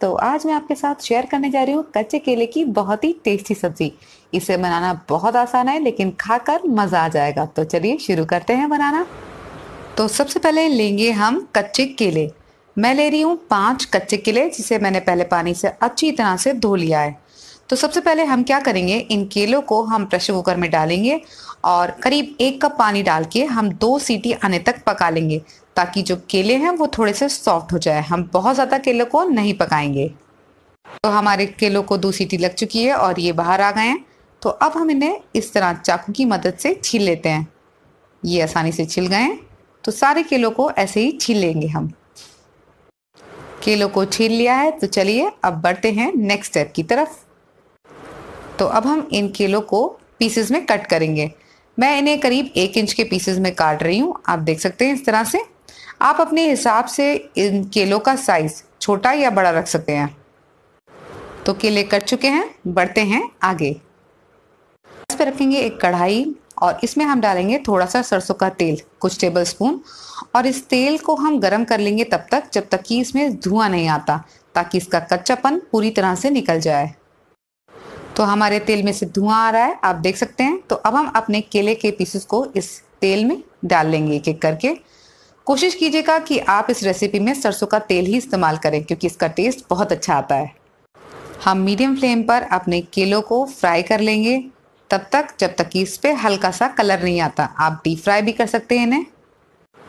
तो आज मैं आपके साथ शेयर करने जा रही हूँ कच्चे केले की बहुत ही टेस्टी सब्जी इसे बनाना बहुत आसान है लेकिन खाकर मज़ा आ जाएगा तो चलिए शुरू करते हैं बनाना तो सबसे पहले लेंगे हम कच्चे केले मैं ले रही हूँ पांच कच्चे केले जिसे मैंने पहले पानी से अच्छी तरह से धो लिया है तो सबसे पहले हम क्या करेंगे इन केलों को हम प्रेशर कुकर में डालेंगे और करीब एक कप पानी डाल के हम दो सीटी आने तक पका लेंगे ताकि जो केले हैं वो थोड़े से सॉफ्ट हो जाए हम बहुत ज़्यादा केलों को नहीं पकाएंगे तो हमारे केलों को दो सीटी लग चुकी है और ये बाहर आ गए हैं तो अब हम इन्हें इस तरह चाकू की मदद से छील लेते हैं ये आसानी से छिल गए तो सारे केलों को ऐसे ही छील लेंगे हम केलों को छील लिया है तो चलिए अब बढ़ते हैं नेक्स्ट स्टेप की तरफ तो अब हम इन केलों को पीसेस में कट करेंगे मैं इन्हें करीब एक इंच के पीसेस में काट रही हूँ आप देख सकते हैं इस तरह से आप अपने हिसाब से इन केलों का साइज छोटा या बड़ा रख सकते हैं तो केले कट चुके हैं बढ़ते हैं आगे इस पर रखेंगे एक कढ़ाई और इसमें हम डालेंगे थोड़ा सा सरसों का तेल कुछ टेबल स्पून और इस तेल को हम गर्म कर लेंगे तब तक जब तक कि इसमें धुआं नहीं आता ताकि इसका कच्चापन पूरी तरह से निकल जाए तो हमारे तेल में से धुआं आ रहा है आप देख सकते हैं तो अब हम अपने केले के पीसेस को इस तेल में डाल लेंगे एक एक करके कोशिश कीजिएगा कि आप इस रेसिपी में सरसों का तेल ही इस्तेमाल करें क्योंकि इसका टेस्ट बहुत अच्छा आता है हम मीडियम फ्लेम पर अपने केलों को फ्राई कर लेंगे तब तक जब तक कि इस पर हल्का सा कलर नहीं आता आप डीप फ्राई भी कर सकते हैं इन्हें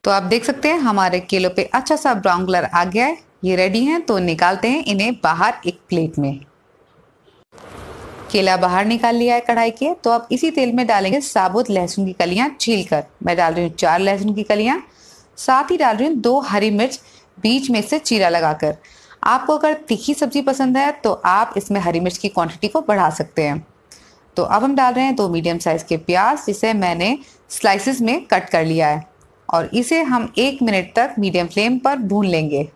तो आप देख सकते हैं हमारे केलों पे अच्छा सा ब्राउन कलर आ गया है ये रेडी हैं तो निकालते हैं इन्हें बाहर एक प्लेट में केला बाहर निकाल लिया है कढ़ाई के तो आप इसी तेल में डालेंगे साबुत लहसुन की कलियाँ छील कर मैं डाल रही हूँ चार लहसुन की कलियाँ साथ ही डाल रही हूँ दो हरी मिर्च बीच में से चीरा लगाकर आपको अगर तीखी सब्जी पसंद है तो आप इसमें हरी मिर्च की क्वांटिटी को बढ़ा सकते हैं तो अब हम डाल रहे हैं दो मीडियम साइज़ के प्याज जिसे मैंने स्लाइसिस में कट कर लिया है और इसे हम एक मिनट तक मीडियम फ्लेम पर भून लेंगे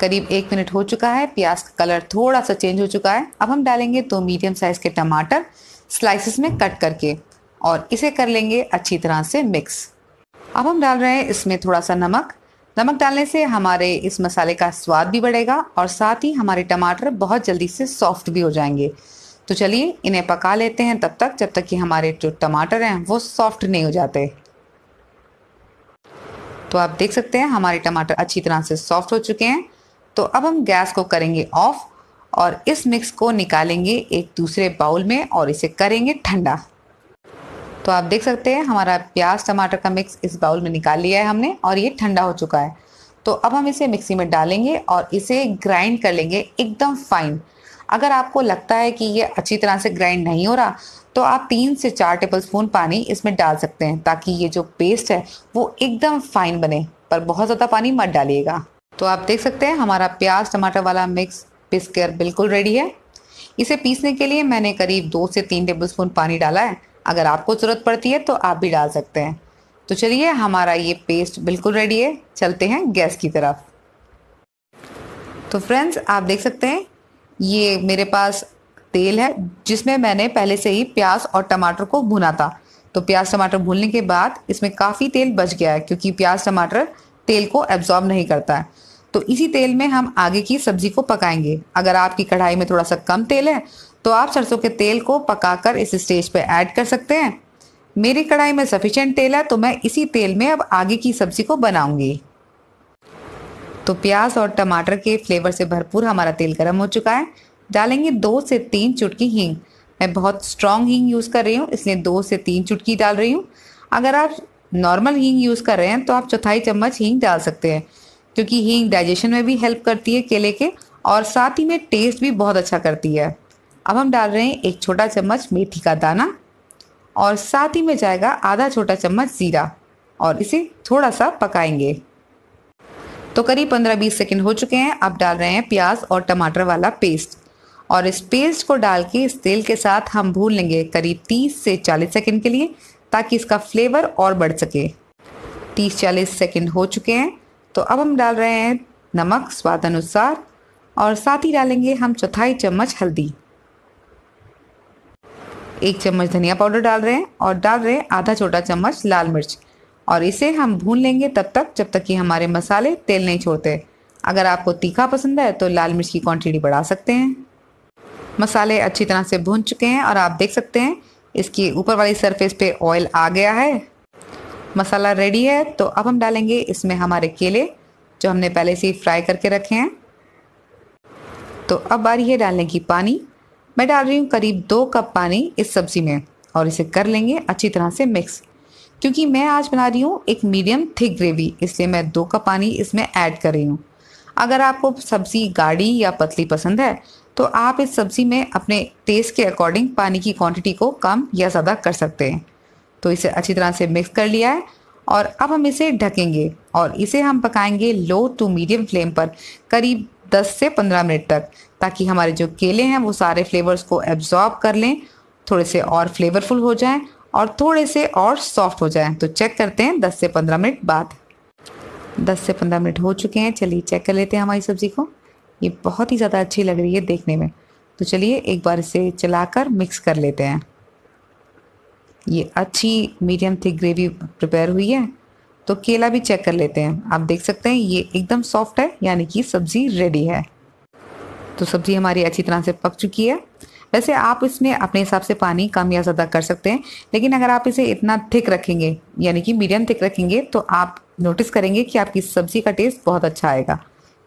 करीब एक मिनट हो चुका है प्याज का कलर थोड़ा सा चेंज हो चुका है अब हम डालेंगे दो मीडियम साइज़ के टमाटर स्लाइसिस में कट करके और इसे कर लेंगे अच्छी तरह से मिक्स अब हम डाल रहे हैं इसमें थोड़ा सा नमक नमक डालने से हमारे इस मसाले का स्वाद भी बढ़ेगा और साथ ही हमारे टमाटर बहुत जल्दी से सॉफ्ट भी हो जाएंगे तो चलिए इन्हें पका लेते हैं तब तक जब तक कि हमारे जो टमाटर हैं वो सॉफ्ट नहीं हो जाते तो आप देख सकते हैं हमारे टमाटर अच्छी तरह से सॉफ्ट हो चुके हैं तो अब हम गैस को करेंगे ऑफ और इस मिक्स को निकालेंगे एक दूसरे बाउल में और इसे करेंगे ठंडा तो आप देख सकते हैं हमारा प्याज टमाटर का मिक्स इस बाउल में निकाल लिया है हमने और ये ठंडा हो चुका है तो अब हम इसे मिक्सी में डालेंगे और इसे ग्राइंड कर लेंगे एकदम फाइन अगर आपको लगता है कि ये अच्छी तरह से ग्राइंड नहीं हो रहा तो आप तीन से चार टेबल स्पून पानी इसमें डाल सकते हैं ताकि ये जो पेस्ट है वो एकदम फाइन बने पर बहुत ज़्यादा पानी मत डालिएगा तो आप देख सकते हैं हमारा प्याज टमाटर वाला मिक्स पिस कर बिल्कुल रेडी है इसे पीसने के लिए मैंने करीब दो से तीन टेबल स्पून पानी डाला है अगर आपको ज़रूरत पड़ती है तो आप भी डाल सकते हैं तो चलिए हमारा ये पेस्ट बिल्कुल रेडी है चलते हैं गैस की तरफ तो फ्रेंड्स आप देख सकते हैं ये मेरे पास तेल है जिसमें मैंने पहले से ही प्याज और टमाटर को भुना था तो प्याज टमाटर भूनने के बाद इसमें काफ़ी तेल बच गया है क्योंकि प्याज टमाटर तेल को एब्जॉर्ब नहीं करता है तो इसी तेल में हम आगे की सब्जी को पकाएंगे अगर आपकी कढ़ाई में थोड़ा सा कम तेल है तो आप सरसों के तेल को पकाकर इस स्टेज पर ऐड कर सकते हैं मेरी कढ़ाई में सफिशेंट तेल है तो मैं इसी तेल में अब आगे की सब्ज़ी को बनाऊंगी तो प्याज और टमाटर के फ्लेवर से भरपूर हमारा तेल गर्म हो चुका है डालेंगे दो से तीन चुटकी हींग मैं बहुत स्ट्रॉन्ग हींग यूज़ कर रही हूँ इसलिए दो से तीन चुटकी डाल रही हूँ अगर आप नॉर्मल हींग यूज़ कर रहे हैं तो आप चौथाई चम्मच हींग डाल सकते हैं क्योंकि हींग डाइजेशन में भी हेल्प करती है केले के और साथ ही में टेस्ट भी बहुत अच्छा करती है अब हम डाल रहे हैं एक छोटा चम्मच मेथी का दाना और साथ ही में जाएगा आधा छोटा चम्मच ज़ीरा और इसे थोड़ा सा पकाएंगे तो करीब 15-20 सेकंड हो चुके हैं अब डाल रहे हैं प्याज और टमाटर वाला पेस्ट और इस पेस्ट को डाल के इस तेल के साथ हम भून लेंगे करीब 30 से 40 सेकंड के लिए ताकि इसका फ्लेवर और बढ़ सके 30-40 सेकंड हो चुके हैं तो अब हम डाल रहे हैं नमक स्वाद अनुसार और साथ ही डालेंगे हम चौथाई चम्मच हल्दी एक चम्मच धनिया पाउडर डाल रहे हैं और डाल रहे हैं आधा छोटा चम्मच लाल मिर्च और इसे हम भून लेंगे तब तक जब तक कि हमारे मसाले तेल नहीं छोड़ते अगर आपको तीखा पसंद है तो लाल मिर्च की क्वांटिटी बढ़ा सकते हैं मसाले अच्छी तरह से भून चुके हैं और आप देख सकते हैं इसकी ऊपर वाली सरफेस पे ऑयल आ गया है मसाला रेडी है तो अब हम डालेंगे इसमें हमारे केले जो हमने पहले से ही फ्राई करके रखे हैं तो अब आ रही है डालने की पानी मैं डाल रही हूँ करीब दो कप पानी इस सब्ज़ी में और इसे कर लेंगे अच्छी तरह से मिक्स क्योंकि मैं आज बना रही हूँ एक मीडियम थिक ग्रेवी इसलिए मैं दो कप पानी इसमें ऐड कर रही हूँ अगर आपको सब्ज़ी गाढ़ी या पतली पसंद है तो आप इस सब्ज़ी में अपने टेस्ट के अकॉर्डिंग पानी की क्वांटिटी को कम या ज़्यादा कर सकते हैं तो इसे अच्छी तरह से मिक्स कर लिया है और अब हम इसे ढकेंगे और इसे हम पकाएंगे लो टू मीडियम फ्लेम पर करीब 10 से 15 मिनट तक ताकि हमारे जो केले हैं वो सारे फ्लेवर्स को एब्जॉर्ब कर लें थोड़े से और फ्लेवरफुल हो जाएं और थोड़े से और सॉफ्ट हो जाएं तो चेक करते हैं 10 से 15 मिनट बाद 10 से 15 मिनट हो चुके हैं चलिए चेक कर लेते हैं हमारी सब्ज़ी को ये बहुत ही ज़्यादा अच्छी लग रही है देखने में तो चलिए एक बार इसे चलाकर मिक्स कर लेते हैं ये अच्छी मीडियम थिक ग्रेवी प्रिपेयर हुई है तो केला भी चेक कर लेते हैं आप देख सकते हैं ये एकदम सॉफ्ट है यानी कि सब्ज़ी रेडी है तो सब्ज़ी हमारी अच्छी तरह से पक चुकी है वैसे आप इसमें अपने हिसाब से पानी कम या ज़्यादा कर सकते हैं लेकिन अगर आप इसे इतना थिक रखेंगे यानी कि मीडियम थिक रखेंगे तो आप नोटिस करेंगे कि आपकी सब्ज़ी का टेस्ट बहुत अच्छा आएगा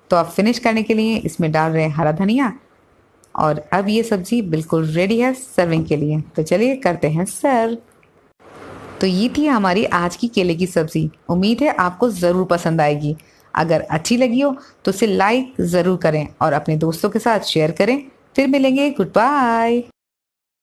तो आप फिनिश करने के लिए इसमें डाल रहे हैं हरा धनिया और अब ये सब्ज़ी बिल्कुल रेडी है सर्विंग के लिए तो चलिए करते हैं सर्व तो ये थी हमारी आज की केले की सब्ज़ी उम्मीद है आपको ज़रूर पसंद आएगी अगर अच्छी लगी हो तो उसे लाइक ज़रूर करें और अपने दोस्तों के साथ शेयर करें फिर मिलेंगे गुड बाय